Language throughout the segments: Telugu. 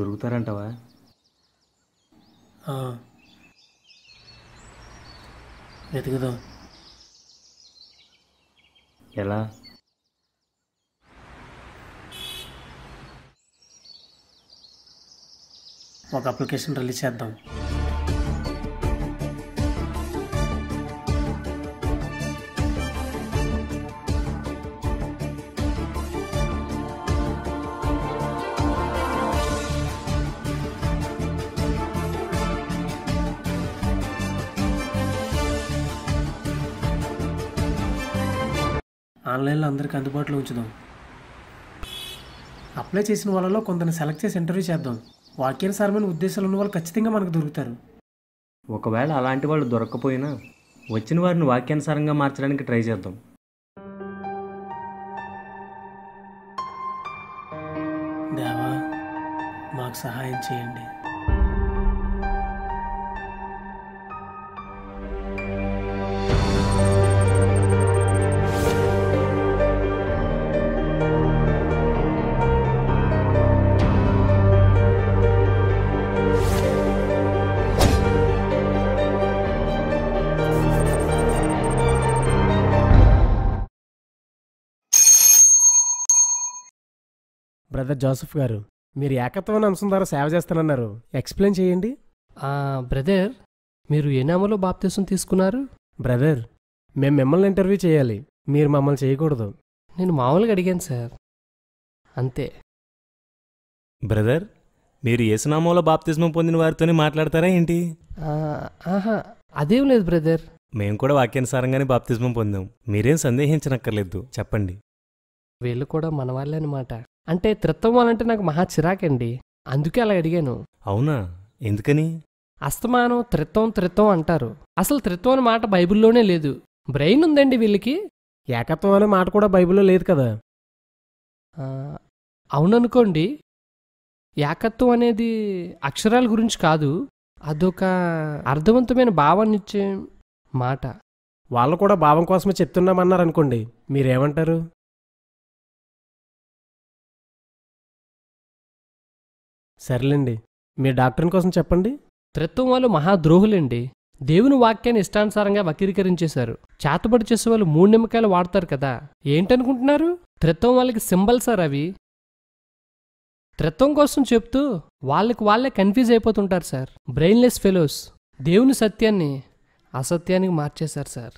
దొరుకుతారంటవా వెతుకుదాం ఎలా ఒక అప్లికేషన్ రిలీజ్ చేద్దాం ఆన్లైన్లో అందరికీ అందుబాటులో ఉంచుదాం అప్లై చేసిన వాళ్ళలో కొందరిని సెలెక్ట్ చేసి ఇంటర్వ్యూ చేద్దాం వాక్యానుసారమైన ఉద్దేశాలు ఉన్న వాళ్ళు ఖచ్చితంగా మనకు దొరుకుతారు ఒకవేళ అలాంటి వాళ్ళు దొరకపోయినా వచ్చిన వారిని వాక్యానుసారంగా మార్చడానికి ట్రై చేద్దాం దేవా మాకు సహాయం చేయండి బ్రదర్ జోసఫ్ గారు మీరు ఏకత్వం అంశం ద్వారా సేవ చేస్తానన్నారు ఎక్స్ప్లెయిన్ చేయండి బ్రదర్ మీరు ఏ నామలో బాప్తీసం తీసుకున్నారు బ్రదర్ మేము మిమ్మల్ని ఇంటర్వ్యూ చేయాలి మీరు మమ్మల్ని చేయకూడదు నేను మామూలుగా అడిగాను సార్ అంతే బ్రదర్ మీరు ఏసునామంలో బాప్తిజం పొందిన వారితోనే మాట్లాడతారా ఏంటి ఆహా అదేం లేదు బ్రదర్ మేము కూడా వాక్యానుసారంగానే బాప్తిజం పొందాం మీరేం సందేహించనక్కర్లేదు చెప్పండి వీళ్ళు కూడా మన వాళ్ళే అనమాట అంటే త్రిత్వం అంటే నాకు మహా చిరాకండి అందుకే అలా అడిగాను అవునా ఎందుకని అస్తమానం త్రిత్వం త్రిత్వం అంటారు అసలు త్రిత్వం అనే మాట బైబిల్లోనే లేదు బ్రెయిన్ ఉందండి వీళ్ళకి ఏకత్వం అనే మాట కూడా బైబిల్లో లేదు కదా అవుననుకోండి ఏకత్వం అనేది అక్షరాల గురించి కాదు అదొక అర్థవంతమైన భావాన్ని ఇచ్చే మాట వాళ్ళు కూడా భావం కోసమే చెప్తున్నామన్నారు అనుకోండి మీరేమంటారు సర్లేండి మీ డాక్టర్ని కోసం చెప్పండి త్రిత్వం వాళ్ళు మహాద్రోహులండి దేవుని వాక్యాన్ని ఇష్టానుసారంగా వకీకరించేశారు చేతబడి వాళ్ళు మూడు నిమ్మకాయలు వాడతారు కదా ఏంటనుకుంటున్నారు త్రిత్వం వాళ్ళకి సింబల్ సార్ అవి త్రిత్వం కోసం చెప్తూ వాళ్ళకి వాళ్ళే కన్ఫ్యూజ్ అయిపోతుంటారు సార్ బ్రెయిన్లెస్ ఫెలోస్ దేవుని సత్యాన్ని అసత్యానికి మార్చేశారు సార్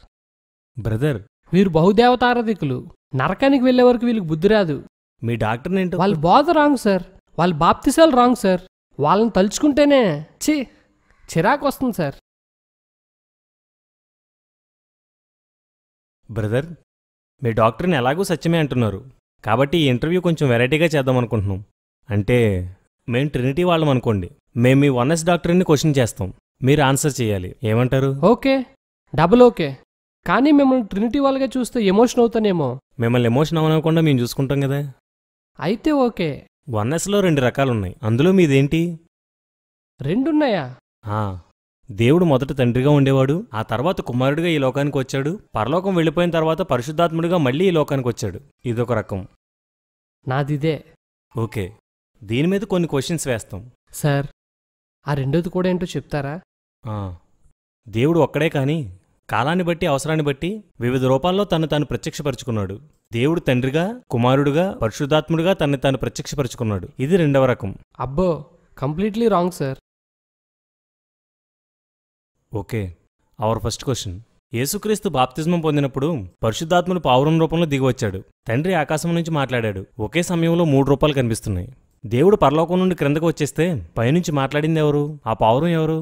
బ్రదర్ వీరు బహుదేవతారాధికులు నరకానికి వెళ్లే వరకు వీళ్ళకి బుద్ధి రాదు మీ డాక్టర్ వాళ్ళు వాళ్ళ బోధ రాంగ్ సార్ వాళ్ళ బాప్తిసాలు రాంగ్ సార్ వాళ్ళని తలుచుకుంటేనే చి చిరాకు వస్తుంది సార్ బ్రదర్ మీ డాక్టర్ని ఎలాగూ సత్యమే అంటున్నారు కాబట్టి ఈ ఇంటర్వ్యూ కొంచెం వెరైటీగా చేద్దాం అనుకుంటున్నాం అంటే మేము ట్రినిటీ వాళ్ళం అనుకోండి మేము మీ వన్ఎస్ డాక్టర్ని క్వశ్చన్ చేస్తాం మీరు ఆన్సర్ చేయాలి ఏమంటారు ఓకే డబుల్ ఓకే కానీ మిమ్మల్ని ట్రినిటీ వాళ్ళగా చూస్తే ఎమోషన్ అవుతానేమో మిమ్మల్ని ఎమోషన్ అవ్వనకుండా మేము చూసుకుంటాం కదా అయితే ఓకే వన్ ఎస్లో రెండు రకాలున్నాయి అందులో మీదేంటి రెండున్నాయా ఆ, దేవుడు మొదట తండ్రిగా ఉండేవాడు ఆ తర్వాత కుమారుడిగా ఈ లోకానికి వచ్చాడు పరలోకం వెళ్ళిపోయిన తర్వాత పరిశుద్ధాత్ముడిగా మళ్ళీ ఈ లోకానికి వచ్చాడు ఇదొక రకం నాదిదే ఓకే దీని మీద కొన్ని క్వశ్చన్స్ వేస్తాం సార్ ఆ రెండోది కూడా ఏంటో చెప్తారా దేవుడు ఒక్కడే కానీ కాలాన్ని బట్టి అవసరాన్ని బట్టి వివిధ రూపాల్లో తను తాను ప్రత్యక్షపరుచుకున్నాడు దేవుడు తండ్రిగా కుమారుడుగా పరిశుద్ధాత్ముడుగా తనని తాను ప్రత్యక్షపరుచుకున్నాడు ఇది రెండవ రకం అబ్బో completely wrong sir okay our first question యేసుక్రీస్తు బాప్తిజం పొందినప్పుడు పరిశుద్ధాత్ముడు పావురం రూపంలో దిగివచ్చాడు తండ్రి ఆకాశం నుంచి మాట్లాడాడు ఒకే సమయంలో మూడు రూపాలు కనిపిస్తున్నాయి దేవుడు పరలోకం నుండి క్రిందకు వచ్చేస్తే పైనుంచి మాట్లాడింది ఎవరు ఆ పావురం ఎవరు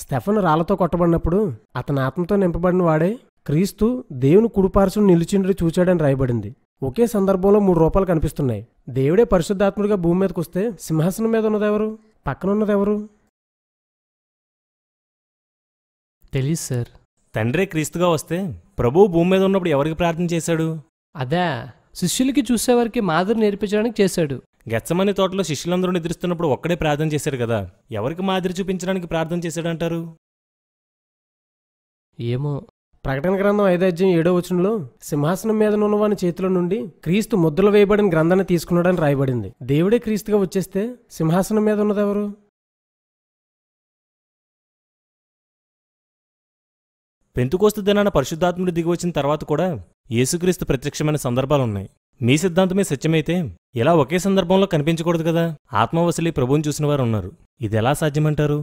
స్టెఫన్ రాళ్లతో కొట్టబడినప్పుడు అతని ఆత్మతో నింపబడిన వాడే క్రీస్తు దేవుని కుడుపార్సును నిలిచిండ్రి చూచాడని రాయబడింది ఒకే సందర్భంలో మూడు రూపాయలు కనిపిస్తున్నాయి దేవుడే పరిశుద్ధాత్ముడిగా భూమి మీదకి వస్తే సింహాసనం మీద ఉన్నదెవరు పక్కనున్నదెవరు తెలీదు సార్ తండ్రే క్రీస్తుగా వస్తే ప్రభువు భూమి మీద ఉన్నప్పుడు ఎవరికి ప్రార్థన చేశాడు అదే శిష్యులకి చూసేవారికి మాదిరి నేర్పించడానికి చేశాడు గెచ్చమని తోటలో శిష్యులందరూ నిద్రిస్తున్నప్పుడు ఒక్కడే ప్రార్థన చేశాడు కదా ఎవరికి మాదిరి చూపించడానికి ప్రార్థన చేశాడంటారు ఏమో ప్రకటన గ్రంథం ఐదాజ్యం ఏడో వచనంలో సింహాసనం మీద నున్నవాని చేతుల నుండి క్రీస్తు ముద్రలు వేయబడిన గ్రంథాన్ని తీసుకున్నాడని రాయబడింది దేవుడే క్రీస్తుగా వచ్చేస్తే సింహాసనం మీద ఉన్నదెవరు పెంతుకోస్తు దినాన పరిశుద్ధాత్ముడు దిగివచ్చిన తర్వాత కూడా యేసుక్రీస్తు ప్రత్యక్షమైన సందర్భాలున్నాయి మీ సిద్ధాంతమే సత్యమైతే ఇలా ఒకే సందర్భంలో కనిపించకూడదు కదా ఆత్మవసలి ప్రభువుని చూసిన వారు ఉన్నారు ఎలా సాధ్యమంటారు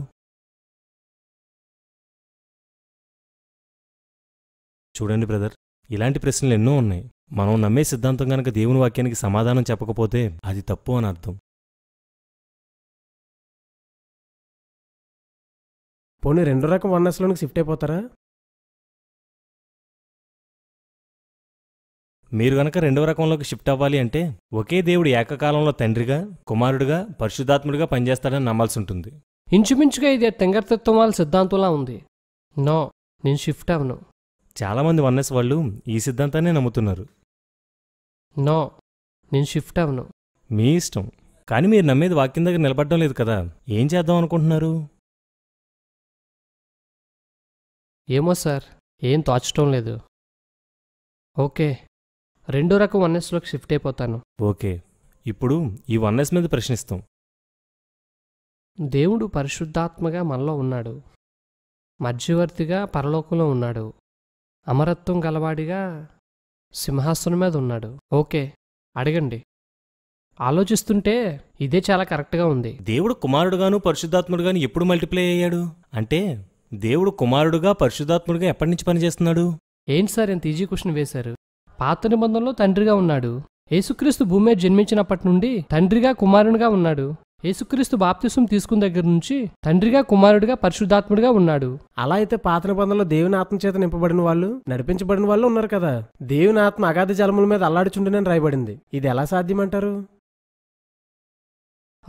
చూడండి బ్రదర్ ఇలాంటి ప్రశ్నలు ఎన్నో ఉన్నాయి మనం నమ్మే సిద్ధాంతం గనక దేవుని వాక్యానికి సమాధానం చెప్పకపోతే అది తప్పు అని అర్థం పోనీ రెండో రకం వన్ ఎస్లోనికి షిఫ్ట్ అయిపోతారా మీరు గనక రెండవ రకంలోకి షిఫ్ట్ అవ్వాలి అంటే ఒకే దేవుడు ఏకకాలంలో తండ్రిగా కుమారుడిగా పరిశుద్ధాత్ముడిగా పనిచేస్తాడని నమ్మాల్సి ఉంటుంది ఇంచుమించుగా ఇది వాళ్ళ సిద్ధాంతంలా ఉంది నో నేను షిఫ్ట్ అవను చాలామంది వన్నెస్ వాళ్ళు ఈ సిద్ధాంతాన్ని నమ్ముతున్నారు నో నేను షిఫ్ట్ అవను మీ ఇష్టం కానీ మీరు నమ్మేది వాక్యం దగ్గర నిలబడడం లేదు కదా ఏం చేద్దాం అనుకుంటున్నారు ఏమో సార్ ఏం తోచటం లేదు ఓకే రెండో రకం వన్ఎస్లోకి షిఫ్ట్ అయిపోతాను ఓకే ఇప్పుడు ఈ వన్ఎస్ మీద ప్రశ్నిస్తాం దేవుడు పరిశుద్ధాత్మగా మనలో ఉన్నాడు మధ్యవర్తిగా పరలోకంలో ఉన్నాడు అమరత్వం గలవాడిగా సింహాసనం మీద ఉన్నాడు ఓకే అడగండి ఆలోచిస్తుంటే ఇదే చాలా కరెక్ట్గా ఉంది దేవుడు కుమారుడుగాను పరిశుద్ధాత్ముడుగాను ఎప్పుడు మల్టిప్లై అయ్యాడు అంటే దేవుడు కుమారుడుగా పరిశుద్ధాత్ముడుగా ఎప్పటి నుంచి పనిచేస్తున్నాడు ఏంటి సార్ ఎంత ఈజీ క్వశ్చన్ వేశారు పాత నిబంధనలో తండ్రిగా ఉన్నాడు యేసుక్రీస్తు భూమి జన్మించినప్పటి నుండి తండ్రిగా కుమారునిగా ఉన్నాడు యేసుక్రీస్తు బాప్తిసం తీసుకున్న దగ్గర నుంచి తండ్రిగా కుమారుడిగా పరిశుద్ధాత్ముడిగా ఉన్నాడు అలా అయితే పాత నిబంధనలో దేవుని ఆత్మ చేత నింపబడిన వాళ్ళు నడిపించబడిన వాళ్ళు ఉన్నారు కదా దేవుని ఆత్మ అగాధ జలముల మీద అల్లాడుచుండనని రాయబడింది ఇది ఎలా సాధ్యమంటారు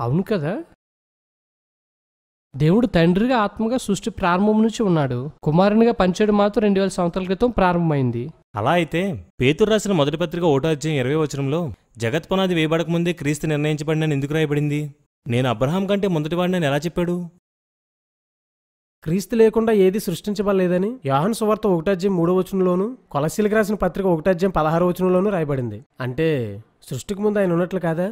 అవును కదా దేవుడు తండ్రిగా ఆత్మగా సృష్టి ప్రారంభం నుంచి ఉన్నాడు కుమారునిగా పంచేడు మాత్రం రెండు వేల సంవత్సరాల క్రితం ప్రారంభమైంది అలా అయితే పేతురు రాసిన మొదటి పత్రిక ఓటాధ్యాయం అధ్యాయం ఇరవై వచనంలో జగత్ పునాది వేయబడక ముందే క్రీస్తు నిర్ణయించబడినని ఎందుకు రాయబడింది నేను అబ్రహాం కంటే మొదటివాడినని ఎలా చెప్పాడు క్రీస్తు లేకుండా ఏది సృష్టించబడలేదని యాహన్ సువార్త ఒకటాజ్యం మూడో వచనంలోను కొలసీలకు రాసిన పత్రిక ఒకటాధ్యాయం పదహారో వచనంలోను రాయబడింది అంటే సృష్టికి ముందు ఆయన ఉన్నట్లు కాదా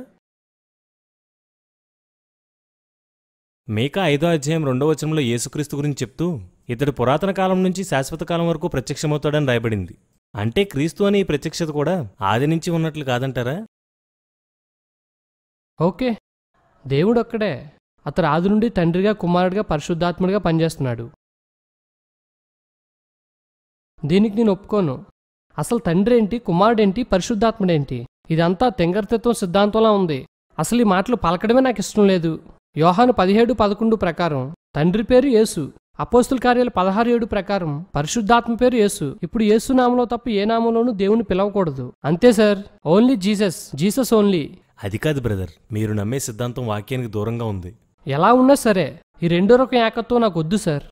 మేక ఐదో అధ్యాయం రెండో వచనంలో యేసుక్రీస్తు గురించి చెప్తూ ఇతడు పురాతన కాలం నుంచి శాశ్వత కాలం వరకు ప్రత్యక్షమవుతాడని రాయబడింది అంటే క్రీస్తు అనే ప్రత్యక్షత కూడా ఆది నుంచి ఉన్నట్లు కాదంటారా ఓకే దేవుడు ఒక్కడే అతను ఆది నుండి తండ్రిగా కుమారుడిగా పరిశుద్ధాత్ముడిగా పనిచేస్తున్నాడు దీనికి నేను ఒప్పుకోను అసలు తండ్రి ఏంటి కుమారుడేంటి పరిశుద్ధాత్ముడేంటి ఇదంతా తెంగర్తత్వం సిద్ధాంతంలా ఉంది అసలు ఈ మాటలు పలకడమే నాకు ఇష్టం లేదు యోహాను పదిహేడు పదకొండు ప్రకారం తండ్రి పేరు యేసు అపోస్తుల కార్యాలు పదహారు ఏడు ప్రకారం పరిశుద్ధాత్మ పేరు యేసు ఇప్పుడు యేసు నామంలో తప్ప ఏ నామంలోనూ దేవుని పిలవకూడదు అంతే sir only Jesus Jesus only అది కాదు బ్రదర్ మీరు నమ్మే సిద్ధాంతం వాక్యానికి దూరంగా ఉంది ఎలా ఉన్నా సరే ఈ రెండో రకం ఏకత్వం నాకు వద్దు సార్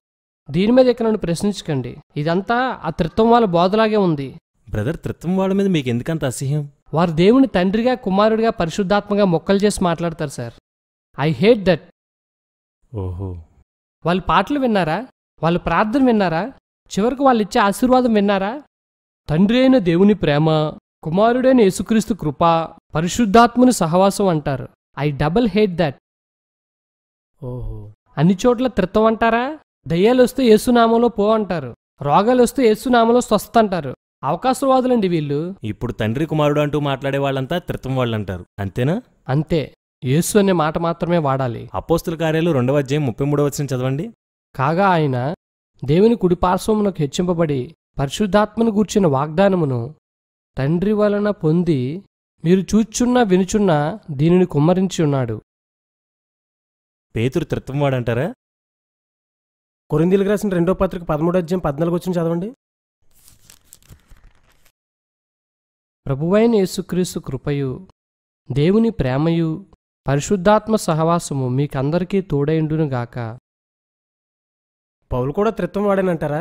దీని మీద ఇక్కడ నన్ను ప్రశ్నించకండి ఇదంతా ఆ త్రిత్వం వాళ్ళ బోధలాగే ఉంది బ్రదర్ త్రిత్వం వాళ్ళ మీద మీకు ఎందుకంత అసహ్యం వారు దేవుని తండ్రిగా కుమారుడిగా పరిశుద్ధాత్మగా మొక్కలు చేసి మాట్లాడతారు సార్ ఐ హేట్ దట్ ఓహో వాళ్ళు పాటలు విన్నారా వాళ్ళు ప్రార్థన విన్నారా చివరకు వాళ్ళు ఇచ్చే ఆశీర్వాదం విన్నారా తండ్రి అయిన దేవుని ప్రేమ కుమారుడైన యేసుక్రీస్తు కృప పరిశుద్ధాత్మని సహవాసం అంటారు ఐ డబల్ హేట్ దట్ ఓహో అన్ని చోట్ల త్రిత్వం అంటారా దయ్యాలు వస్తే యేసునామంలో పో అంటారు రోగాలు వస్తే యేసునామంలో స్వస్థ అంటారు అవకాశవాదులండి వీళ్ళు ఇప్పుడు తండ్రి కుమారుడు అంటూ మాట్లాడే వాళ్ళంతా త్రిత్వం వాళ్ళు అంటారు అంతేనా అంతే యేసు అనే మాట మాత్రమే వాడాలి అపోస్తుల కార్యాలు రెండవ అధ్యాయం ముప్పై మూడవ వచ్చిన చదవండి కాగా ఆయన దేవుని కుడిపార్శ్వమునకు హెచ్చింపబడి పరిశుద్ధాత్మను గూర్చిన వాగ్దానమును తండ్రి వలన పొంది మీరు చూచున్నా వినుచున్నా దీనిని కుమ్మరించి ఉన్నాడు పేతురు వాడంటారా కొరిందీలకు రాసిన రెండో పత్రిక పదమూడు అధ్యాయం పద్నాలుగు వచ్చిన చదవండి ప్రభువైన యేసుక్రీస్తు కృపయు దేవుని ప్రేమయు పరిశుద్ధాత్మ సహవాసము మీకందరికీ తోడైండునుగాక పౌలు కూడా త్రిత్వం వాడేనంటారా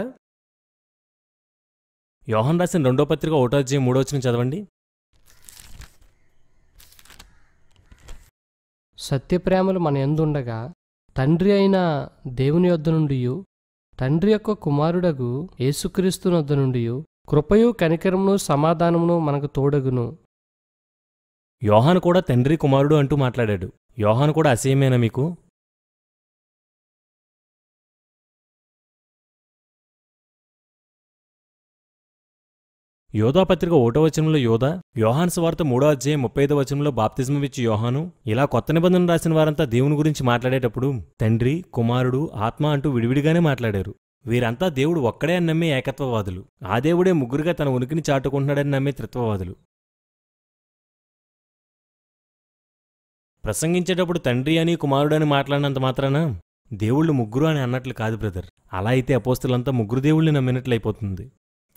యోహన్ రాసిన రెండో పత్రిక ఒకటో అధ్యాయం మూడో వచ్చిన చదవండి సత్యప్రేమలు మన ఎందుండగా తండ్రి అయిన దేవుని వద్ద నుండి తండ్రి యొక్క కుమారుడగు యేసుక్రీస్తుని వద్ద నుండి కృపయు కనికరమును సమాధానమును మనకు తోడగును యోహాను కూడా తండ్రి కుమారుడు అంటూ మాట్లాడాడు యోహాను కూడా అసహ్యమేనా మీకు యోధాపత్రిక ఓటో వచనంలో యోధ యోహాన్ స్వార్త మూడో అధ్యాయం ముప్పై ఐదో వచనంలో బాప్తిజమిచ్చి యోహాను ఇలా కొత్త నిబంధన రాసిన వారంతా దేవుని గురించి మాట్లాడేటప్పుడు తండ్రి కుమారుడు ఆత్మ అంటూ విడివిడిగానే మాట్లాడారు వీరంతా దేవుడు ఒక్కడే అని నమ్మే ఏకత్వవాదులు ఆ దేవుడే ముగ్గురుగా తన ఉనికిని చాటుకుంటున్నాడని నమ్మే త్రిత్వవాదులు ప్రసంగించేటప్పుడు తండ్రి అని కుమారుడని మాట్లాడినంత మాత్రాన దేవుళ్ళు ముగ్గురు అని అన్నట్లు కాదు బ్రదర్ అలా అయితే అపోస్తులంతా ముగ్గురు దేవుళ్ళని నమ్మినట్లయిపోతుంది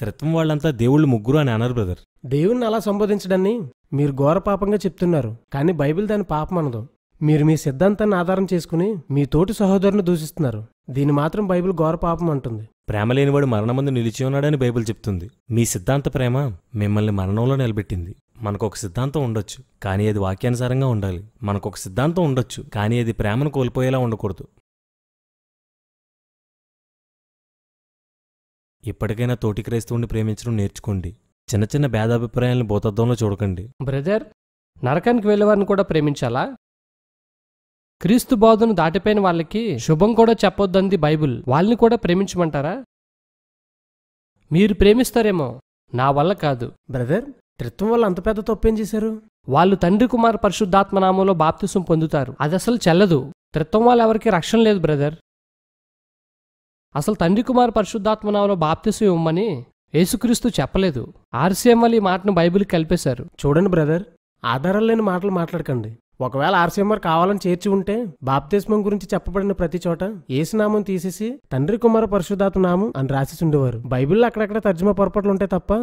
త్రిత్వం వాళ్ళంతా దేవుళ్ళు ముగ్గురు అని అనరు బ్రదర్ దేవుణ్ణి అలా సంబోధించడాన్ని మీరు ఘోర పాపంగా చెప్తున్నారు కానీ బైబిల్ దాని పాపం అనదు మీరు మీ సిద్ధాంతాన్ని ఆధారం చేసుకుని మీ తోటి సహోదరుని దూషిస్తున్నారు దీన్ని మాత్రం బైబిల్ ఘోర పాపం అంటుంది ప్రేమ లేనివాడు మరణమందు నిలిచి ఉన్నాడని బైబిల్ చెప్తుంది మీ సిద్ధాంత ప్రేమ మిమ్మల్ని మరణంలో నిలబెట్టింది మనకు ఒక సిద్ధాంతం ఉండొచ్చు కానీ అది వాక్యానుసారంగా ఉండాలి మనకు ఒక సిద్ధాంతం ఉండొచ్చు కానీ అది ప్రేమను కోల్పోయేలా ఉండకూడదు ఇప్పటికైనా తోటి క్రైస్తవుని ప్రేమించడం నేర్చుకోండి చిన్న చిన్న భేదాభిప్రాయాలను భూతత్వంలో చూడకండి బ్రదర్ నరకానికి వెళ్ళేవారిని కూడా ప్రేమించాలా క్రీస్తు బోధను దాటిపోయిన వాళ్ళకి శుభం కూడా చెప్పొద్దంది బైబుల్ వాళ్ళని కూడా ప్రేమించమంటారా మీరు ప్రేమిస్తారేమో నా వల్ల కాదు బ్రదర్ త్రిత్వం వల్ల అంత పెద్ద తప్పేం చేశారు వాళ్ళు తండ్రి కుమార్ పరిశుద్ధాత్మనామంలో బాప్తిసం పొందుతారు అది అసలు చెల్లదు త్రిత్వం వల్ల ఎవరికి రక్షణ లేదు బ్రదర్ అసలు తండ్రి కుమార్ పరిశుద్ధాత్మనామంలో బాప్తిసం ఇవ్వమని యేసుక్రీస్తు చెప్పలేదు ఆర్సీఎం వాళ్ళు ఈ మాటను బైబిల్కి కలిపేశారు చూడండి బ్రదర్ ఆధారాలు లేని మాటలు మాట్లాడకండి ఒకవేళ ఆర్సీఎంఆర్ కావాలని చేర్చి ఉంటే బాప్తిస్మం గురించి చెప్పబడిన ప్రతి చోట నామం తీసేసి తండ్రి కుమార పరిశుధాతు నామం అని రాసి ఉండేవారు బైబిల్లో అక్కడక్కడ తర్జుమా పొరపాట్లు ఉంటాయి తప్ప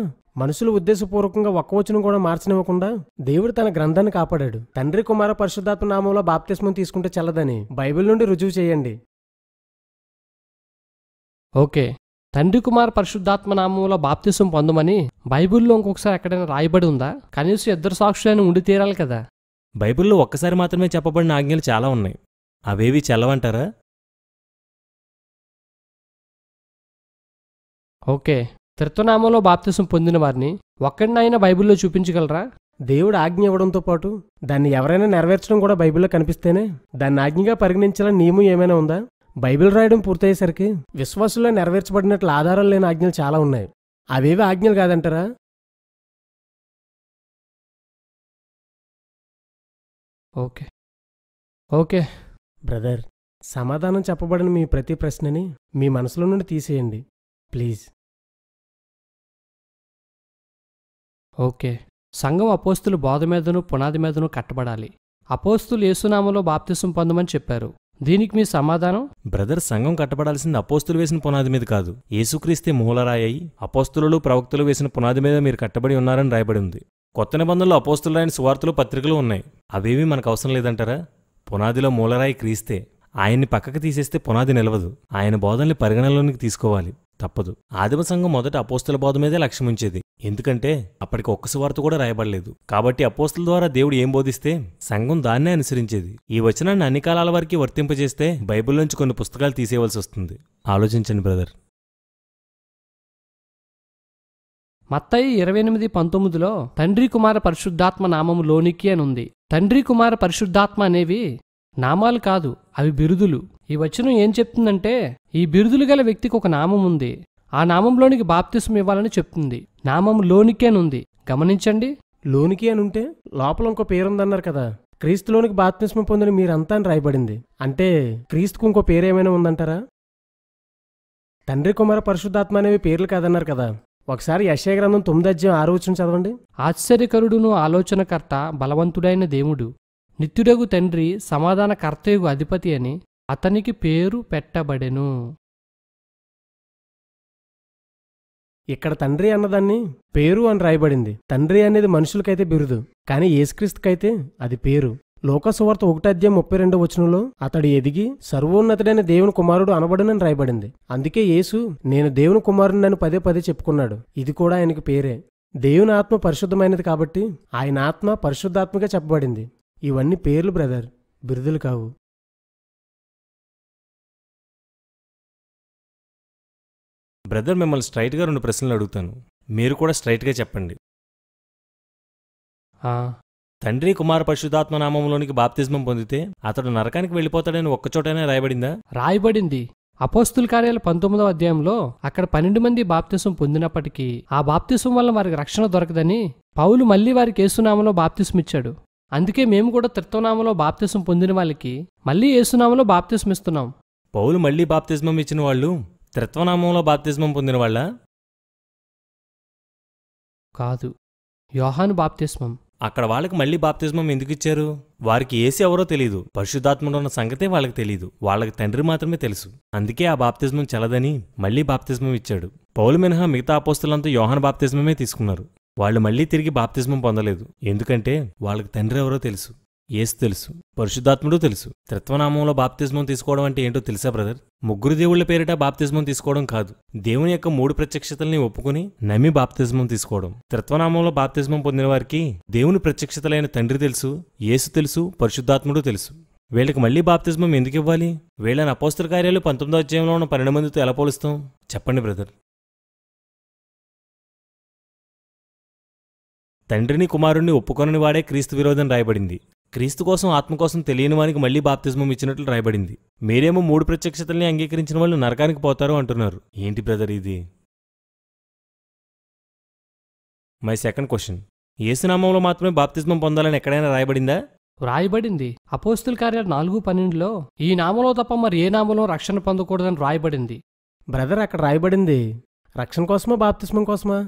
మనుషులు ఉద్దేశపూర్వకంగా ఒక్కవచనం కూడా మార్చనివ్వకుండా దేవుడు తన గ్రంథాన్ని కాపాడాడు తండ్రి కుమార పరిశుద్ధాత్మ నామంలో బాప్తిస్మం తీసుకుంటే చల్లదని బైబిల్ నుండి రుజువు చేయండి ఓకే తండ్రి కుమార్ పరిశుద్ధాత్మ నామంలో బాప్తిసం పొందమని బైబిల్లో ఇంకొకసారి ఎక్కడైనా రాయబడి ఉందా కనీసం ఇద్దరు సాక్షులైన ఉండి తీరాలి కదా బైబిల్లో ఒక్కసారి మాత్రమే చెప్పబడిన ఆజ్ఞలు చాలా ఉన్నాయి అవేవి చల్లవంటారా ఓకే త్రిత్వనామంలో బాప్తిసం పొందిన వారిని ఒక్కడినైనా బైబిల్లో చూపించగలరా దేవుడు ఆజ్ఞ ఇవ్వడంతో పాటు దాన్ని ఎవరైనా నెరవేర్చడం కూడా బైబిల్లో కనిపిస్తేనే దాన్ని ఆజ్ఞగా పరిగణించాలని నియమం ఏమైనా ఉందా బైబిల్ రాయడం పూర్తయ్యేసరికి విశ్వాసుల్లో నెరవేర్చబడినట్లు ఆధారాలు లేని ఆజ్ఞలు చాలా ఉన్నాయి అవేవి ఆజ్ఞలు కాదంటారా ఓకే ఓకే బ్రదర్ సమాధానం చెప్పబడిన మీ ప్రతి ప్రశ్నని మీ మనసులో నుండి తీసేయండి ప్లీజ్ ఓకే సంఘం అపోస్తులు బోధ మీదను పునాది మీదను కట్టబడాలి అపోస్తులు యేసునామలో బాప్తిసం పొందమని చెప్పారు దీనికి మీ సమాధానం బ్రదర్ సంఘం కట్టబడాల్సింది అపోస్తులు వేసిన పునాది మీద కాదు యేసుక్రీస్తే మూలరాయి అపోస్తులు ప్రవక్తలు వేసిన పునాది మీద మీరు కట్టబడి ఉన్నారని రాయబడి ఉంది కొత్త నిబంధనలు అపోస్తులు రాయని సువార్తలు పత్రికలు ఉన్నాయి అవేవి మనకు అవసరం లేదంటారా పునాదిలో మూలరాయి క్రీస్తే ఆయన్ని పక్కకు తీసేస్తే పునాది నిలవదు ఆయన బోధనని పరిగణలోనికి తీసుకోవాలి తప్పదు ఆదిమ సంఘం మొదట అపోస్తుల బోధ మీదే లక్ష్యం ఎందుకంటే అప్పటికి ఒక్క సువార్త కూడా రాయబడలేదు కాబట్టి అపోస్తుల ద్వారా దేవుడు ఏం బోధిస్తే సంఘం దాన్నే అనుసరించేది ఈ వచనాన్ని అన్ని కాలాల వరకు వర్తింపజేస్తే నుంచి కొన్ని పుస్తకాలు తీసేయవలసి వస్తుంది ఆలోచించండి బ్రదర్ మత్తయి ఇరవై ఎనిమిది పంతొమ్మిదిలో తండ్రి కుమార పరిశుద్ధాత్మ నామము లోనికి ఉంది తండ్రి కుమార పరిశుద్ధాత్మ అనేవి నామాలు కాదు అవి బిరుదులు ఈ వచనం ఏం చెప్తుందంటే ఈ బిరుదులు గల వ్యక్తికి ఒక నామం ఉంది ఆ నామంలోనికి బాప్తిసం ఇవ్వాలని చెప్తుంది నామం లోనికేనుంది గమనించండి లోనికి అని ఉంటే లోపల ఇంకో పేరుందన్నారు కదా క్రీస్తులోనికి బాప్తిస్మ పొందిన మీరంతా అని రాయబడింది అంటే క్రీస్తుకు ఇంకో పేరేమైనా ఉందంటారా తండ్రి కుమార పరిశుద్ధాత్మ అనేవి పేర్లు కాదన్నారు కదా ఒకసారి యశయగ్రంథం తొమ్మిది అధ్యాయం ఆలోచన చదవండి ఆశ్చర్యకరుడును ఆలోచనకర్త బలవంతుడైన దేవుడు నిత్యుడగు తండ్రి సమాధాన కర్తయుగు అధిపతి అని అతనికి పేరు పెట్టబడెను ఇక్కడ తండ్రి అన్నదాన్ని పేరు అని రాయబడింది తండ్రి అనేది మనుషులకైతే బిరుదు కానీ ఏసుక్రీస్తుకైతే అది పేరు లోకసువార్త ఒకటి అధ్యాయం ముప్పై రెండో వచనంలో అతడు ఎదిగి సర్వోన్నతుడైన దేవుని కుమారుడు అనబడనని రాయబడింది అందుకే యేసు నేను దేవుని కుమారుడినని పదే పదే చెప్పుకున్నాడు ఇది కూడా ఆయనకు పేరే దేవుని ఆత్మ పరిశుద్ధమైనది కాబట్టి ఆయన ఆత్మ పరిశుద్ధాత్మగా చెప్పబడింది ఇవన్నీ పేర్లు బ్రదర్ బిరుదులు కావు బ్రదర్ మిమ్మల్ని స్ట్రైట్గా రెండు ప్రశ్నలు అడుగుతాను మీరు కూడా స్ట్రైట్గా చెప్పండి తండ్రి కుమార పరిశుధాత్మ నామంలోనికి బాప్తిజం పొందితే అతడు నరకానికి వెళ్ళిపోతాడని ఒక్కచోటనే రాయబడిందా రాయబడింది అపోస్తుల కార్యాల పంతొమ్మిదవ అధ్యాయంలో అక్కడ పన్నెండు మంది బాప్తిసం పొందినప్పటికీ ఆ బాప్తిసం వల్ల వారికి రక్షణ దొరకదని పౌలు మళ్ళీ వారికి ఏసునామలో బాప్తిసం ఇచ్చాడు అందుకే మేము కూడా త్రిత్వనామలో బాప్తిసం పొందిన వాళ్ళకి మళ్ళీ ఏసునామలో బాప్తిసం ఇస్తున్నాం పౌలు మళ్ళీ బాప్తిజం ఇచ్చిన వాళ్ళు త్రిత్వనామంలో బాప్తిజమం పొందిన వాళ్ళ కాదు యోహాను బాప్తిస్మం అక్కడ వాళ్ళకి మళ్ళీ బాప్తిజమం ఎందుకు ఇచ్చారు వారికి ఏసి ఎవరో తెలియదు పరిశుద్ధాత్మలో ఉన్న సంగతే వాళ్ళకి తెలియదు వాళ్ళకి తండ్రి మాత్రమే తెలుసు అందుకే ఆ బాప్తిజమం చలదని మళ్ళీ బాప్తిజమం ఇచ్చాడు పౌలు మినహా మిగతా అపోస్తులంతా యోహాన్ బాప్తిజమే తీసుకున్నారు వాళ్ళు మళ్ళీ తిరిగి బాప్తిజమం పొందలేదు ఎందుకంటే వాళ్ళకి తండ్రి ఎవరో తెలుసు ఏసు తెలుసు పరిశుద్ధాత్ముడు తెలుసు త్రిత్వనామంలో బాప్తిజమం తీసుకోవడం అంటే ఏంటో తెలుసా బ్రదర్ ముగ్గురు దేవుళ్ల పేరిట బాప్తిజమం తీసుకోవడం కాదు దేవుని యొక్క మూడు ప్రత్యక్షతల్ని ఒప్పుకుని నమ్మి బాప్తిజమం తీసుకోవడం త్రిత్వనామంలో బాప్తిజమం పొందిన వారికి దేవుని ప్రత్యక్షతలైన తండ్రి తెలుసు యేసు తెలుసు పరిశుద్ధాత్ముడు తెలుసు వీళ్ళకి మళ్ళీ బాప్తిజమం ఎందుకు ఇవ్వాలి వీళ్ళని అపోస్తల కార్యాలు పంతొమ్మిదో అధ్యాయంలో ఉన్న పన్నెండు మందితో ఎలా పోలుస్తాం చెప్పండి బ్రదర్ తండ్రిని కుమారుణ్ణి ఒప్పుకొనని వాడే క్రీస్తు విరోధం రాయబడింది క్రీస్తు కోసం ఆత్మ కోసం తెలియని వానికి మళ్లీ బాప్తిజమం ఇచ్చినట్లు రాయబడింది మీరేమో మూడు ప్రత్యక్షతల్ని అంగీకరించిన వాళ్ళు నరకానికి పోతారు అంటున్నారు ఏంటి బ్రదర్ ఇది మై సెకండ్ క్వశ్చన్ ఏసునామంలో మాత్రమే బాప్తిజం పొందాలని ఎక్కడైనా రాయబడిందా రాయబడింది అపోస్తుల కార్యాలు నాలుగు పన్నెండులో ఈ నామంలో తప్ప మరి ఏ నామంలో రక్షణ పొందకూడదని రాయబడింది బ్రదర్ అక్కడ రాయబడింది రక్షణ కోసమా బాప్తిస్మం కోసమా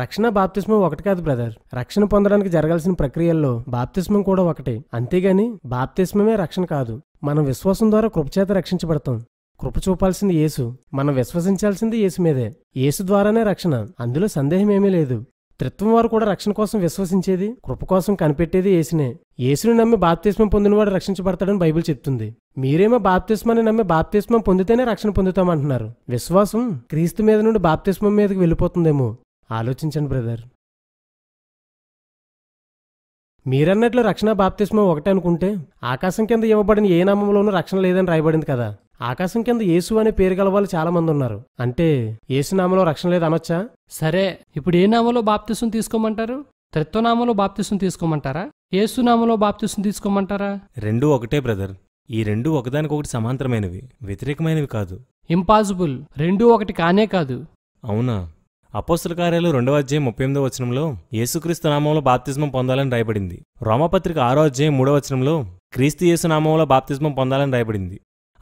రక్షణ బాప్తిస్మం ఒకటి కాదు బ్రదర్ రక్షణ పొందడానికి జరగాల్సిన ప్రక్రియల్లో బాప్తిస్మం కూడా ఒకటి అంతేగాని బాప్తిస్మమే రక్షణ కాదు మనం విశ్వాసం ద్వారా కృపచేత రక్షించబడతాం కృప చూపాల్సింది యేసు మనం విశ్వసించాల్సింది యేసు మీదే యేసు ద్వారానే రక్షణ అందులో సందేహం ఏమీ లేదు త్రిత్వం వారు కూడా రక్షణ కోసం విశ్వసించేది కృప కోసం కనిపెట్టేది యేసునే యేసుని నమ్మి బాప్తిస్మం పొందినవాడు రక్షించబడతాడని బైబిల్ చెప్తుంది మీరేమో బాప్తిస్మాన్ని నమ్మి బాప్తిస్మం పొందితేనే రక్షణ పొందుతామంటున్నారు విశ్వాసం క్రీస్తు మీద నుండి బాప్తిస్మం మీదకి వెళ్ళిపోతుందేమో ఆలోచించండి బ్రదర్ మీరన్నట్లు రక్షణ బాప్తిస్మం ఒకటే అనుకుంటే ఆకాశం కింద ఇవ్వబడిన ఏ నామంలోనూ రక్షణ లేదని రాయబడింది కదా ఆకాశం కింద యేసు అనే పేరు గల వాళ్ళు చాలా మంది ఉన్నారు అంటే నామంలో రక్షణ లేదు అనొచ్చా సరే ఇప్పుడు ఏ నామంలో బాప్తిసం తీసుకోమంటారు త్రిత్వనామంలో బాప్తిసం తీసుకోమంటారా నామంలో బాప్తిసం తీసుకోమంటారా రెండు ఒకటే బ్రదర్ ఈ రెండు ఒకదానికొకటి సమాంతరమైనవి వ్యతిరేకమైనవి కాదు ఇంపాసిబుల్ రెండు ఒకటి కానే కాదు అవునా అపోస్తుల కార్యాలు రెండవ అధ్యాయం ముప్పై ఎనిమిదో వచనంలో యేసుక్రీస్తు నామంలో బాప్తిజం పొందాలని రాయబడింది రోమపత్రిక ఆరో అధ్యాయం మూడో వచనంలో క్రీస్తు యేసు నామంలో బాప్తిజం పొందాలని రాయబడింది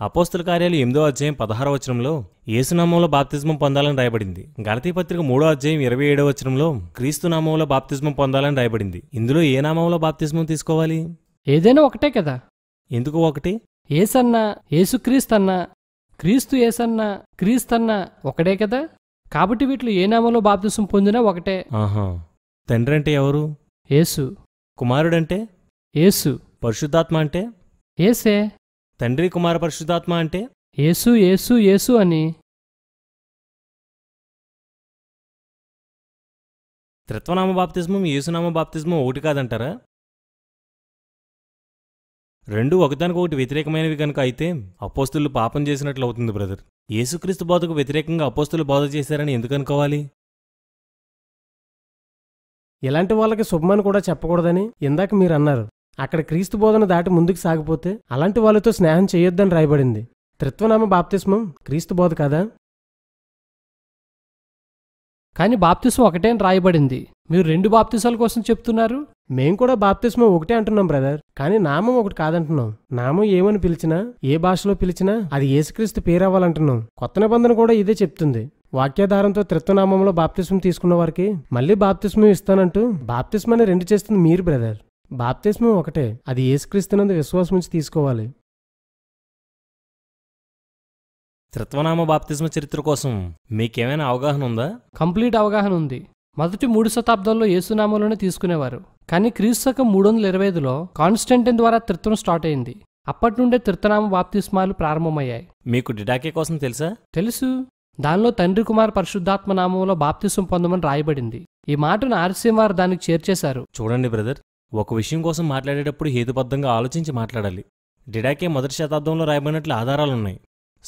అపోస్తుల కార్యాలు ఎనిమిదో అధ్యాయం పదహారో వచనంలో యేసునామంలో బాప్తిజం పొందాలని రాయబడింది గణతీ పత్రిక మూడో అధ్యాయం ఇరవై ఏడో వచనంలో క్రీస్తు నామంలో బాప్తిజమం పొందాలని రాయబడింది ఇందులో ఏ నామంలో బాప్తిజం తీసుకోవాలి ఏదైనా ఒకటే కదా ఎందుకు ఒకటి ఏసన్నా యేసుక్రీస్తు క్రీస్తు ఏసన్నా క్రీస్తన్నా ఒకటే కదా కాబట్టి వీటిలో ఏ నామంలో బాప్తిసం పొందినా ఒకటే తండ్రి అంటే ఎవరు యేసు కుమారుడంటే యేసు పరిశుద్ధాత్మ అంటే ఏసే తండ్రి కుమార పరిశుద్ధాత్మ అంటే యేసు యేసు యేసు అని త్రిత్వనామ బాప్తిజమం యేసునామ బాప్తిజమం ఒకటి కాదంటారా రెండు ఒకదానికొకటి వ్యతిరేకమైనవి కనుక అయితే అపోస్తులు పాపం చేసినట్లు అవుతుంది బ్రదర్ యేసుక్రీస్తు బోధకు వ్యతిరేకంగా అపోస్తులు బోధ చేశారని ఎందుకు అనుకోవాలి ఇలాంటి వాళ్ళకి శుభమని కూడా చెప్పకూడదని ఇందాక మీరు అన్నారు అక్కడ క్రీస్తు బోధన దాటి ముందుకు సాగిపోతే అలాంటి వాళ్ళతో స్నేహం చేయొద్దని రాయబడింది త్రిత్వనామ బాప్తిస్మం క్రీస్తు బోధ కదా కానీ బాప్తిసం ఒకటే అని రాయబడింది మీరు రెండు బాప్తిసాల కోసం చెప్తున్నారు మేం కూడా బాప్తిస్మం ఒకటే అంటున్నాం బ్రదర్ కానీ నామం ఒకటి కాదంటున్నాం నామం ఏమని పిలిచినా ఏ భాషలో పిలిచినా అది యేసుక్రీస్తు పేరవ్వాలంటున్నాం కొత్త నిబంధన కూడా ఇదే చెప్తుంది వాక్యాధారంతో త్రిత్వనామంలో బాప్తిస్మం తీసుకున్న వారికి మళ్ళీ బాప్తిస్మం ఇస్తానంటూ బాప్తిస్మని రెండు చేస్తుంది మీరు బ్రదర్ బాప్తిస్మం ఒకటే అది యేసుక్రీస్తునందు విశ్వాసం నుంచి తీసుకోవాలి త్రిత్వనామ బాప్తిజమ చరిత్ర కోసం మీకేమైనా అవగాహన ఉందా కంప్లీట్ అవగాహన ఉంది మొదటి మూడు శతాబ్దాల్లో యేసునామంలోనే తీసుకునేవారు కానీ క్రీస్తుశకం మూడు వందల ఇరవై ఐదులో కాన్స్టెంటైన్ ద్వారా త్రిత్వం స్టార్ట్ అయింది అప్పటి నుండే త్రిత్వనామ బాప్తిస్మాలు ప్రారంభమయ్యాయి మీకు డిడాకే కోసం తెలుసా తెలుసు దానిలో తండ్రి కుమార్ పరిశుద్ధాత్మ నామంలో బాప్తిసం పొందమని రాయబడింది ఈ మాటను ఆర్సీఎం వారు దానికి చేర్చేశారు చూడండి బ్రదర్ ఒక విషయం కోసం మాట్లాడేటప్పుడు హేతుబద్ధంగా ఆలోచించి మాట్లాడాలి డిడాకే మొదటి శతాబ్దంలో రాయబడినట్లు ఆధారాలున్నాయి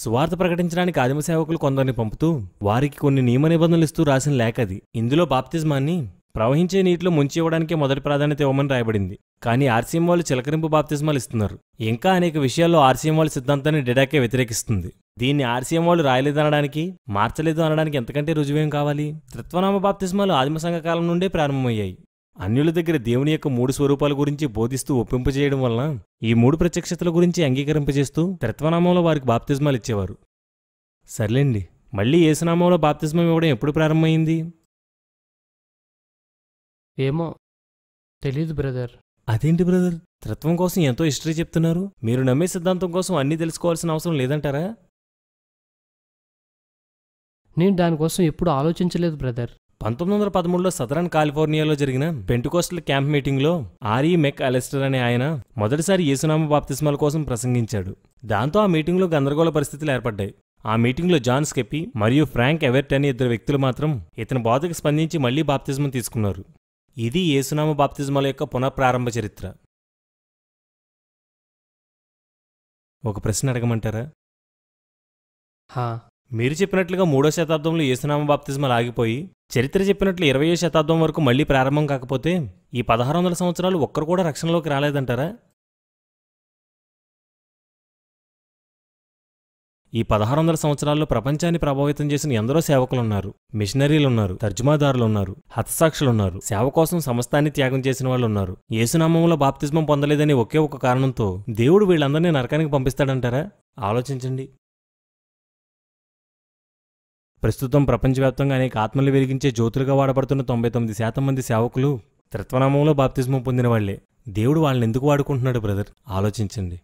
స్వార్థ ప్రకటించడానికి ఆదిమ సేవకులు కొందరిని పంపుతూ వారికి కొన్ని నియమ నిబంధనలు ఇస్తూ రాసిన లేఖ అది ఇందులో బాప్తిజమాన్ని ప్రవహించే నీటిలో ముంచి ఇవ్వడానికే మొదటి ప్రాధాన్యత ఇవ్వమని రాయబడింది కానీ ఆర్సీఎం వాళ్ళు చిలకరింపు బాప్తిజమాలు ఇస్తున్నారు ఇంకా అనేక విషయాల్లో ఆర్సీఎం వాళ్ళ సిద్ధాంతాన్ని డెడాకే వ్యతిరేకిస్తుంది దీన్ని ఆర్సీఎం వాళ్ళు రాయలేదనడానికి మార్చలేదు అనడానికి ఎంతకంటే రుజువేం కావాలి త్రిత్వనామ బాప్తిజమాలు ఆదిమ సంఘకాలం నుండే ప్రారంభమయ్యాయి అన్యుల దగ్గర దేవుని యొక్క మూడు స్వరూపాల గురించి బోధిస్తూ ఒప్పింపజేయడం వలన ఈ మూడు ప్రత్యక్షతల గురించి అంగీకరింపజేస్తూ త్రిత్వనామంలో వారికి బాప్తిజమాలు ఇచ్చేవారు సర్లేండి మళ్ళీ ఏసునామంలో బాప్తిజమం ఇవ్వడం ఎప్పుడు ప్రారంభమైంది ఏమో తెలీదు బ్రదర్ అదేంటి బ్రదర్ తత్వం కోసం ఎంతో హిస్టరీ చెప్తున్నారు మీరు నమ్మే సిద్ధాంతం కోసం అన్నీ తెలుసుకోవాల్సిన అవసరం లేదంటారా నేను దానికోసం ఎప్పుడు ఆలోచించలేదు బ్రదర్ పంతొమ్మిది వందల పదమూడులో సదరన్ కాలిఫోర్నియాలో జరిగిన పెంటుకోస్టల్ క్యాంప్ మీటింగ్లో ఆరీ మెక్ అలెస్టర్ అనే ఆయన మొదటిసారి యేసునామ బాప్తిస్మాల కోసం ప్రసంగించాడు దాంతో ఆ మీటింగ్లో గందరగోళ పరిస్థితులు ఏర్పడ్డాయి ఆ మీటింగ్లో జాన్ స్కెప్పి మరియు ఫ్రాంక్ ఎవెర్ట్ అనే ఇద్దరు వ్యక్తులు మాత్రం ఇతని బాధకు స్పందించి మళ్లీ బాప్తిజం తీసుకున్నారు ఇది యేసునామ బాప్తిజమాల యొక్క పునఃప్రారంభ చరిత్ర ఒక ప్రశ్న అడగమంటారా మీరు చెప్పినట్లుగా మూడో శతాబ్దంలో యేసునామ బాప్తిజమాలు ఆగిపోయి చరిత్ర చెప్పినట్లు ఇరవయో శతాబ్దం వరకు మళ్లీ ప్రారంభం కాకపోతే ఈ పదహారు వందల సంవత్సరాలు ఒక్కరు కూడా రక్షణలోకి రాలేదంటారా ఈ పదహారు వందల సంవత్సరాల్లో ప్రపంచాన్ని ప్రభావితం చేసిన ఎందరో సేవకులున్నారు మిషనరీలున్నారు తర్జుమాదారులున్నారు హతసాక్షులున్నారు సేవ కోసం సమస్తాన్ని త్యాగం చేసిన వాళ్ళు ఉన్నారు యేసునామంలో బాప్తిజం పొందలేదని ఒకే ఒక కారణంతో దేవుడు వీళ్ళందరినీ నరకానికి పంపిస్తాడంటారా ఆలోచించండి ప్రస్తుతం ప్రపంచవ్యాప్తంగా అనేక ఆత్మలు వెలిగించే జ్యోతులుగా వాడబడుతున్న తొంభై తొమ్మిది శాతం మంది సేవకులు త్రిత్వనామంలో బాప్తిజం పొందిన వాళ్లే దేవుడు వాళ్ళని ఎందుకు వాడుకుంటున్నాడు బ్రదర్ ఆలోచించండి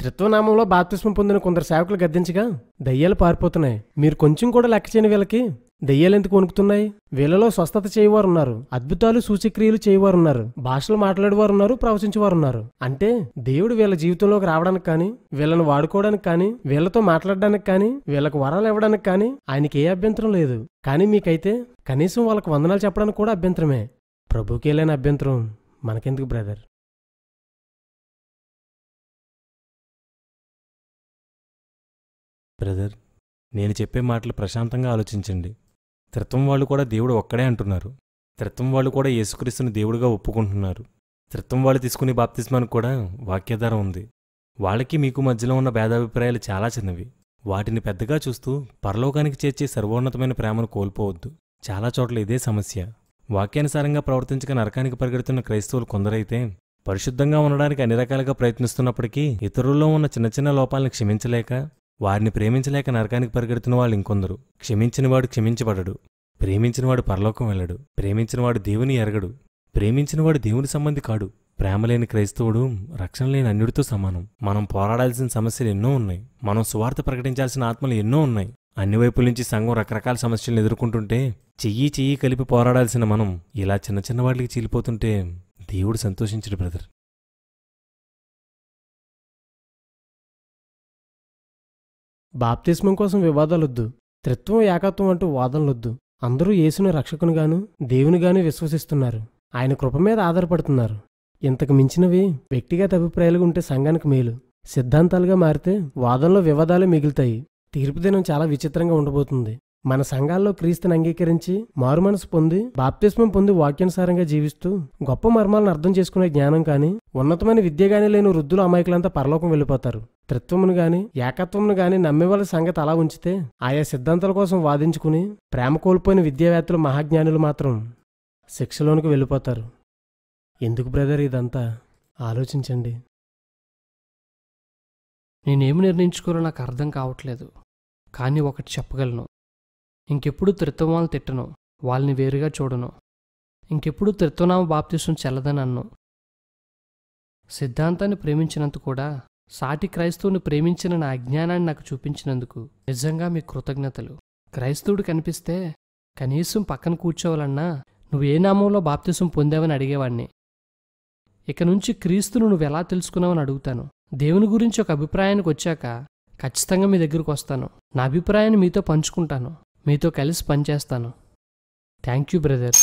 త్రిత్వనామంలో బాప్తిస్మం పొందిన కొందరు సేవకులు గద్దించగా దయ్యాలు పారిపోతున్నాయి మీరు కొంచెం కూడా లెక్క చేయని వీళ్ళకి దెయ్యాలెందుకు వణుకుతున్నాయి వీళ్ళలో స్వస్థత చేయవారున్నారు అద్భుతాలు సూచక్రియలు చేయవారున్నారు భాషలు మాట్లాడేవారున్నారు ప్రవచించేవారున్నారు అంటే దేవుడు వీళ్ళ జీవితంలోకి రావడానికి కానీ వీళ్ళని వాడుకోవడానికి కానీ వీళ్ళతో మాట్లాడడానికి కానీ వీళ్ళకు వరాలు ఇవ్వడానికి కానీ ఆయనకి ఏ అభ్యంతరం లేదు కానీ మీకైతే కనీసం వాళ్ళకు వందనాలు చెప్పడానికి కూడా అభ్యంతరమే ప్రభుకే లేని అభ్యంతరం మనకెందుకు బ్రదర్ బ్రదర్ నేను చెప్పే మాటలు ప్రశాంతంగా ఆలోచించండి త్రిత్వం వాళ్ళు కూడా దేవుడు ఒక్కడే అంటున్నారు త్రిత్వం వాళ్ళు కూడా యేసుక్రీస్తుని దేవుడిగా ఒప్పుకుంటున్నారు త్రిత్వం వాళ్ళు తీసుకునే బాప్తిస్మానికి కూడా వాక్యాధారం ఉంది వాళ్ళకి మీకు మధ్యలో ఉన్న భేదాభిప్రాయాలు చాలా చిన్నవి వాటిని పెద్దగా చూస్తూ పరలోకానికి చేర్చే సర్వోన్నతమైన ప్రేమను కోల్పోవద్దు చాలా చోట్ల ఇదే సమస్య వాక్యానుసారంగా ప్రవర్తించక నరకానికి పరిగెడుతున్న క్రైస్తవులు కొందరైతే పరిశుద్ధంగా ఉండడానికి అన్ని రకాలుగా ప్రయత్నిస్తున్నప్పటికీ ఇతరుల్లో ఉన్న చిన్న చిన్న లోపాలను క్షమించలేక వారిని ప్రేమించలేక నరకానికి పరిగెడుతున్న వాళ్ళు ఇంకొందరు క్షమించినవాడు క్షమించబడడు ప్రేమించినవాడు పరలోకం వెళ్ళడు ప్రేమించినవాడు దేవుని ఎరగడు ప్రేమించినవాడు దేవుని సంబంధి కాడు ప్రేమలేని క్రైస్తవుడు రక్షణ లేని అన్యుడితో సమానం మనం పోరాడాల్సిన సమస్యలు ఎన్నో ఉన్నాయి మనం సువార్త ప్రకటించాల్సిన ఆత్మలు ఎన్నో ఉన్నాయి అన్ని వైపుల నుంచి సంఘం రకరకాల సమస్యలను ఎదుర్కొంటుంటే చెయ్యి చెయ్యి కలిపి పోరాడాల్సిన మనం ఇలా చిన్న చిన్న వాటికి చీలిపోతుంటే దేవుడు సంతోషించడు బ్రదర్ బాప్తిస్మం కోసం వివాదాలొద్దు త్రిత్వం ఏకత్వం అంటూ వాదనలొద్దు అందరూ యేసుని రక్షకునిగాను దేవునిగాను విశ్వసిస్తున్నారు ఆయన కృప మీద ఆధారపడుతున్నారు ఇంతకు మించినవి వ్యక్తిగత అభిప్రాయాలు ఉంటే సంఘానికి మేలు సిద్ధాంతాలుగా మారితే వాదనలో వివాదాలు మిగులుతాయి తీర్పు దినం చాలా విచిత్రంగా ఉండబోతుంది మన సంఘాల్లో క్రీస్తుని అంగీకరించి మారుమనసు పొంది బాప్తిస్మం పొంది వాక్యానుసారంగా జీవిస్తూ గొప్ప మర్మాలను అర్థం చేసుకునే జ్ఞానం కానీ ఉన్నతమైన విద్య కానీ లేని వృద్ధులు అమాయకులంతా పరలోకం వెళ్ళిపోతారు త్రిత్వమును గాని ఏకత్వమును గాని నమ్మేవాళ్ళ సంగతి అలా ఉంచితే ఆయా సిద్ధాంతాల కోసం వాదించుకుని ప్రేమ కోల్పోయిన విద్యావేత్తలు మహాజ్ఞానులు మాత్రం శిక్షలోనికి వెళ్ళిపోతారు ఎందుకు బ్రదర్ ఇదంతా ఆలోచించండి నేనేమి నిర్ణయించుకోరో నాకు అర్థం కావట్లేదు కానీ ఒకటి చెప్పగలను ఇంకెప్పుడు త్రిత్వమాలు తిట్టను వాళ్ళని వేరుగా చూడను ఇంకెప్పుడు త్రిత్వనామ బాప్తీసం చెల్లదని అన్ను సిద్ధాంతాన్ని ప్రేమించినంత కూడా సాటి క్రైస్తువుని ప్రేమించిన నా అజ్ఞానాన్ని నాకు చూపించినందుకు నిజంగా మీ కృతజ్ఞతలు క్రైస్తవుడు కనిపిస్తే కనీసం పక్కన కూర్చోవాలన్నా నువ్వు ఏ నామంలో బాప్తిసం పొందావని అడిగేవాణ్ణి ఇక నుంచి క్రీస్తును నువ్వు ఎలా తెలుసుకున్నావని అడుగుతాను దేవుని గురించి ఒక అభిప్రాయానికి వచ్చాక ఖచ్చితంగా మీ దగ్గరకు వస్తాను నా అభిప్రాయాన్ని మీతో పంచుకుంటాను మీతో కలిసి పనిచేస్తాను థ్యాంక్ యూ బ్రదర్